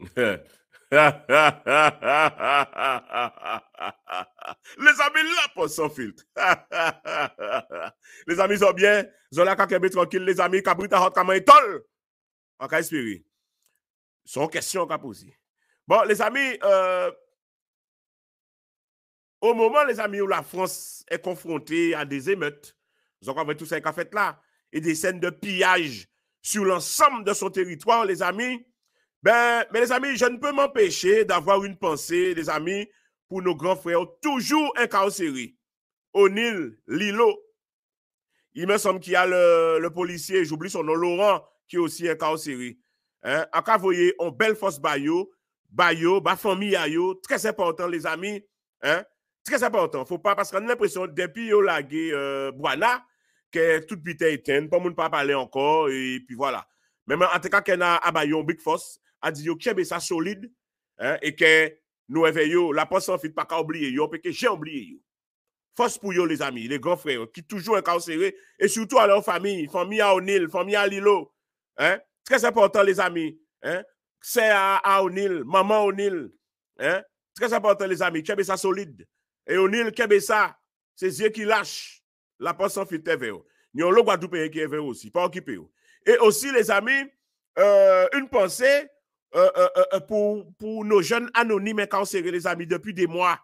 Les amis, là pour son filtre. les amis sont bien. ils kakebe tranquille, les amis. Kabrita hot est tol. On cas espérer. question qu'a posé. Bon, les amis, euh, au moment, les amis, où la France est confrontée à des émeutes, donc avec tout ça qu'a fait là, et des scènes de pillage sur l'ensemble de son territoire, les amis, ben, mais les amis, je ne peux m'empêcher d'avoir une pensée, les amis, pour nos grands frères, toujours un carrosserie. O'Neill, Lilo. Il me semble qu'il y a le, policier, j'oublie son nom, Laurent, qui est aussi un carrosserie. Hein? À voyez, on belle force Bayo, Bayo, ba famille Ayo, très important, les amis. Hein? Très important. Faut pas, parce qu'on a l'impression, depuis yo lagué euh, Boana, que tout bite est éteint. pas monde pas parler encore, et puis voilà. Mais en tout cas, qu'on a à ah Bayo, Big Force, a dit yo y ça solide hein, et que nous réveillons la pensée en fait pas qu'à oublier yo parce que j'ai oublié yo. Force pour yo les amis, les grands frères qui toujours incarcérés et surtout à leur famille, famille à O'Neill, famille à Lilo. Hein? Très important les amis, hein? C'est à, à O'Neill, maman O'Neill, hein? Très important les amis, qu'il ça solide. Et O'Neill qu'il ça, c'est Dieu qui lâche la pensée en fait veo. Nous avons le Guadeloupe qui est aussi, pas occupé. Et aussi les amis, euh, une pensée euh, euh, euh, pour, nos jeunes anonymes incarcérés, les amis, depuis des mois,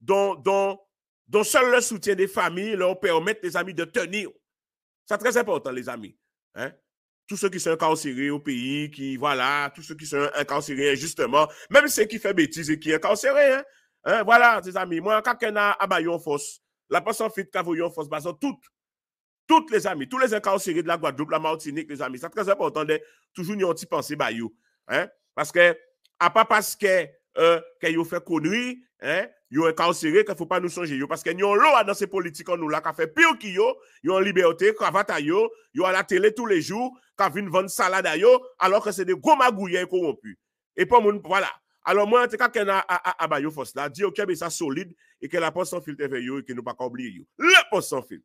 dont, dont, seul le soutien des familles leur permet, les amis, de tenir. C'est très important, les amis. Hein. Tous ceux qui sont incarcérés au pays, qui, voilà, tous ceux qui sont incarcérés justement même ceux qui font bêtises et qui sont incarcérés. Hein, hein? Voilà, les amis, moi, quand on a en force, la personne fit en force, basant toutes toutes les amis, tous les incarcérés de la Guadeloupe, la Martinique, les amis, c'est très important de toujours nous penser Bayou. hein? Parce que, à pas parce que, euh, que fait connerie, hein, est incarcéré, qu'il faut pas nous changer Parce que yon l'eau dans ces politiques, nous là, qui fait pire qui yo, yon en liberté, qui yo, yon à la télé tous les jours, qui vient vendre salade à yo, alors que c'est des gros magouillés corrompus. Et pas mon, voilà. Alors moi, en tout cas, qu'elle a à, à, bah, force là, dit ok, mais ça solide, et que la poste sans fil et que nous pas oublier Le La poste sans fil.